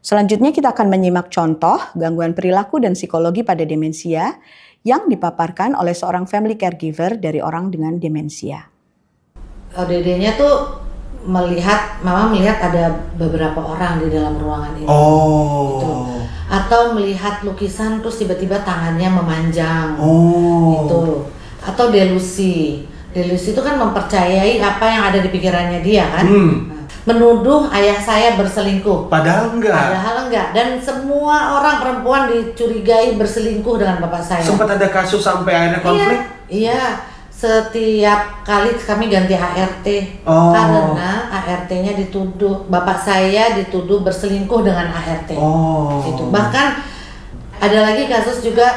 Selanjutnya kita akan menyimak contoh gangguan perilaku dan psikologi pada demensia yang dipaparkan oleh seorang family caregiver dari orang dengan demensia. ODD-nya tuh melihat, mama melihat ada beberapa orang di dalam ruangan ini. Oh. Gitu. Atau melihat lukisan terus tiba-tiba tangannya memanjang. Oh. Gitu. Atau delusi. Delusi itu kan mempercayai apa yang ada di pikirannya dia kan. Hmm. Nah, menuduh ayah saya berselingkuh. Padahal enggak. Padahal enggak. Dan semua orang perempuan dicurigai berselingkuh dengan bapak saya. Sempat ada kasus sampai akhirnya iya, konflik? Iya. iya. Setiap kali kami ganti ART oh. karena ART-nya dituduh bapak saya dituduh berselingkuh dengan ART. Oh. Itu. Bahkan ada lagi kasus juga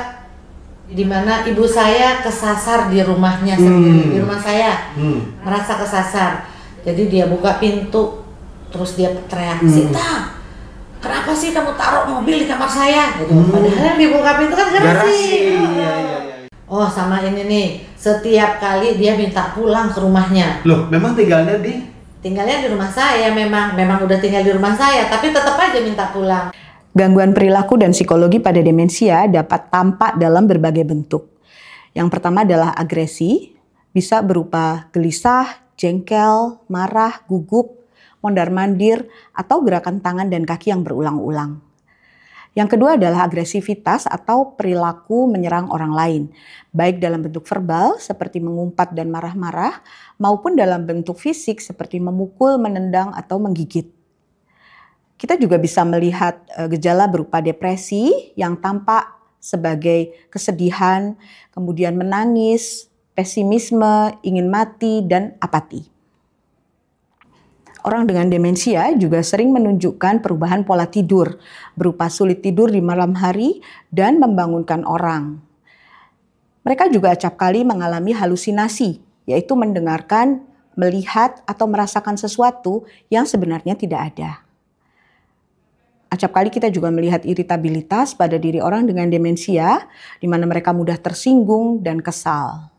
di mana ibu saya kesasar di rumahnya sendiri, hmm. di rumah saya. Hmm. Merasa kesasar jadi dia buka pintu terus dia teriak hmm. Sita kenapa sih kamu taruh mobil di kamar saya gitu hmm. padahal yang dibuka pintu kan garasi, garasi. Oh. Ya, ya, oh sama ini nih setiap kali dia minta pulang ke rumahnya loh memang tinggalnya di tinggalnya di rumah saya memang memang udah tinggal di rumah saya tapi tetap aja minta pulang Gangguan perilaku dan psikologi pada demensia dapat tampak dalam berbagai bentuk. Yang pertama adalah agresi, bisa berupa gelisah, jengkel, marah, gugup, mondar-mandir, atau gerakan tangan dan kaki yang berulang-ulang. Yang kedua adalah agresivitas atau perilaku menyerang orang lain, baik dalam bentuk verbal seperti mengumpat dan marah-marah, maupun dalam bentuk fisik seperti memukul, menendang, atau menggigit. Kita juga bisa melihat eh, gejala berupa depresi yang tampak sebagai kesedihan, kemudian menangis, pesimisme, ingin mati, dan apati. Orang dengan demensia juga sering menunjukkan perubahan pola tidur, berupa sulit tidur di malam hari dan membangunkan orang. Mereka juga acap kali mengalami halusinasi, yaitu mendengarkan, melihat, atau merasakan sesuatu yang sebenarnya tidak ada. Acap kali kita juga melihat iritabilitas pada diri orang dengan demensia, di mana mereka mudah tersinggung dan kesal.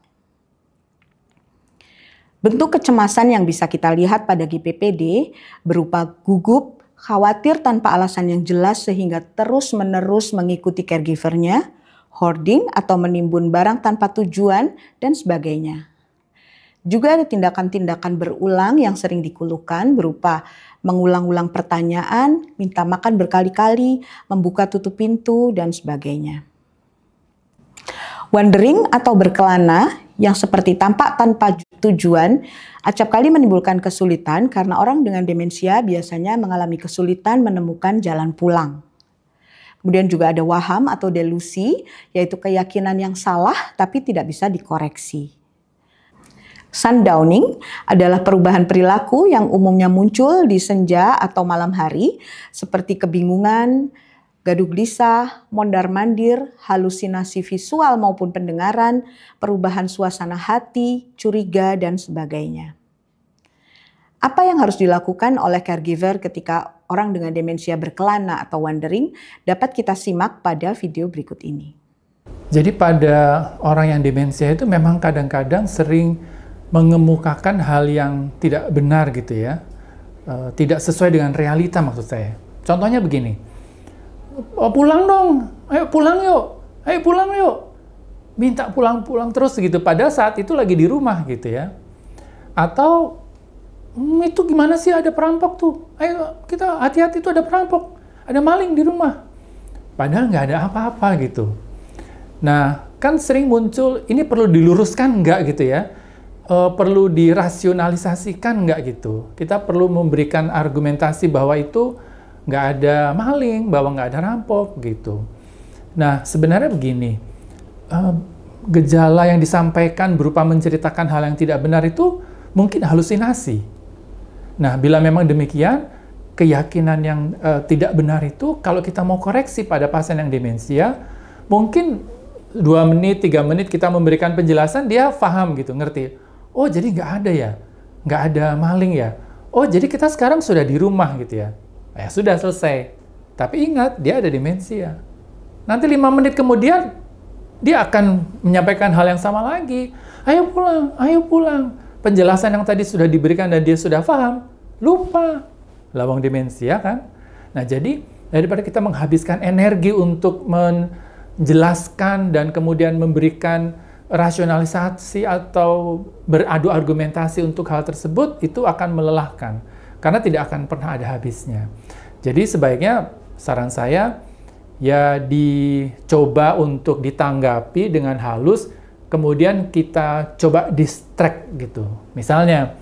Bentuk kecemasan yang bisa kita lihat pada GPPD berupa gugup, khawatir tanpa alasan yang jelas sehingga terus-menerus mengikuti caregivernya, hoarding atau menimbun barang tanpa tujuan, dan sebagainya. Juga ada tindakan-tindakan berulang yang sering dikulukan berupa mengulang-ulang pertanyaan, minta makan berkali-kali, membuka tutup pintu, dan sebagainya. Wandering atau berkelana yang seperti tampak tanpa tujuan, acap kali menimbulkan kesulitan karena orang dengan demensia biasanya mengalami kesulitan menemukan jalan pulang. Kemudian juga ada waham atau delusi, yaitu keyakinan yang salah tapi tidak bisa dikoreksi. Sundowning adalah perubahan perilaku yang umumnya muncul di senja atau malam hari, seperti kebingungan, gaduh gelisah, mondar-mandir, halusinasi visual maupun pendengaran, perubahan suasana hati, curiga, dan sebagainya. Apa yang harus dilakukan oleh caregiver ketika orang dengan demensia berkelana atau wandering dapat kita simak pada video berikut ini. Jadi pada orang yang demensia itu memang kadang-kadang sering mengemukakan hal yang tidak benar gitu ya. Eh, tidak sesuai dengan realita maksud saya. Contohnya begini, Oh, pulang dong, ayo pulang yuk, ayo pulang yuk. Minta pulang-pulang terus gitu, pada saat itu lagi di rumah gitu ya. Atau, hmm, itu gimana sih ada perampok tuh, ayo kita hati-hati tuh ada perampok, ada maling di rumah. Padahal nggak ada apa-apa gitu. Nah, kan sering muncul, ini perlu diluruskan nggak gitu ya, e, perlu dirasionalisasikan nggak gitu. Kita perlu memberikan argumentasi bahwa itu nggak ada maling, bahwa nggak ada rampok gitu. Nah, sebenarnya begini, eh, gejala yang disampaikan berupa menceritakan hal yang tidak benar itu mungkin halusinasi. Nah, bila memang demikian, keyakinan yang uh, tidak benar itu, kalau kita mau koreksi pada pasien yang demensia, mungkin dua menit, tiga menit kita memberikan penjelasan, dia faham gitu, ngerti. Oh, jadi nggak ada ya? Nggak ada maling ya? Oh, jadi kita sekarang sudah di rumah gitu ya? Ya sudah selesai. Tapi ingat, dia ada demensia. Ya. Nanti lima menit kemudian, dia akan menyampaikan hal yang sama lagi. Ayo pulang, ayo pulang. Penjelasan yang tadi sudah diberikan dan dia sudah paham, lupa. Lawang demensia ya kan? Nah jadi, daripada kita menghabiskan energi untuk menjelaskan dan kemudian memberikan rasionalisasi atau beradu argumentasi untuk hal tersebut, itu akan melelahkan karena tidak akan pernah ada habisnya. Jadi sebaiknya saran saya ya dicoba untuk ditanggapi dengan halus, kemudian kita coba distract gitu. Misalnya,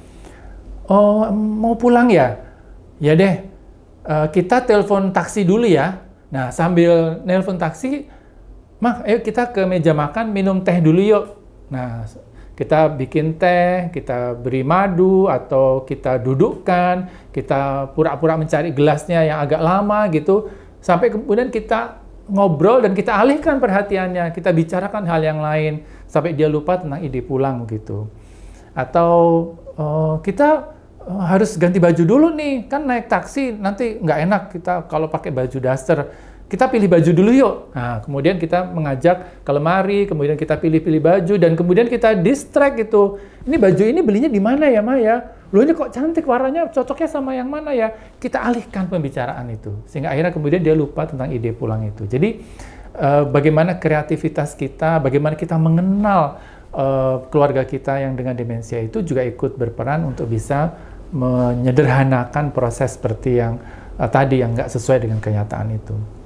oh mau pulang ya? Ya deh, eh, kita telepon taksi dulu ya. Nah sambil nelpon taksi, mah ayo kita ke meja makan minum teh dulu yuk. Nah kita bikin teh, kita beri madu, atau kita dudukkan, kita pura-pura mencari gelasnya yang agak lama gitu, sampai kemudian kita ngobrol dan kita alihkan perhatiannya, kita bicarakan hal yang lain, sampai dia lupa tentang ide pulang gitu. Atau uh, kita eh, harus ganti baju dulu nih, kan naik taksi nanti nggak enak kita kalau pakai baju daster kita pilih baju dulu yuk. Nah, kemudian kita mengajak ke lemari, kemudian kita pilih-pilih baju, dan kemudian kita distract gitu. Ini baju ini belinya di mana ya, Maya? Loh ini kok cantik warnanya, cocoknya sama yang mana ya? Kita alihkan pembicaraan itu. Sehingga akhirnya kemudian dia lupa tentang ide pulang itu. Jadi, eh, bagaimana kreativitas kita, bagaimana kita mengenal eh, keluarga kita yang dengan demensia itu juga ikut berperan untuk bisa menyederhanakan proses seperti yang eh, tadi yang nggak sesuai dengan kenyataan itu.